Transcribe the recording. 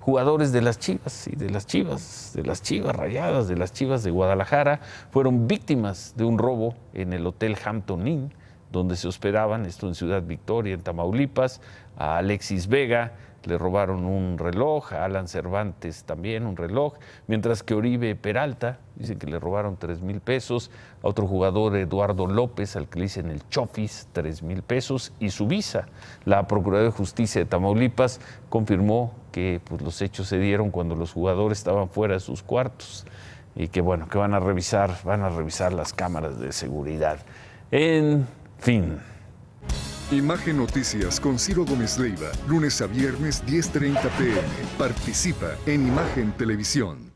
jugadores de las Chivas y de las Chivas, de las Chivas Rayadas, de las Chivas de Guadalajara, fueron víctimas de un robo en el Hotel Hampton Inn, donde se hospedaban, esto en Ciudad Victoria, en Tamaulipas, a Alexis Vega. Le robaron un reloj, a Alan Cervantes también un reloj, mientras que Oribe Peralta, dicen que le robaron 3 mil pesos, a otro jugador Eduardo López, al que le dicen el Chofis, 3 mil pesos, y su visa. La Procuraduría de Justicia de Tamaulipas confirmó que pues, los hechos se dieron cuando los jugadores estaban fuera de sus cuartos y que bueno, que van a revisar, van a revisar las cámaras de seguridad. En fin. Imagen Noticias con Ciro Gómez Leiva, lunes a viernes 10.30 pm. Participa en Imagen Televisión.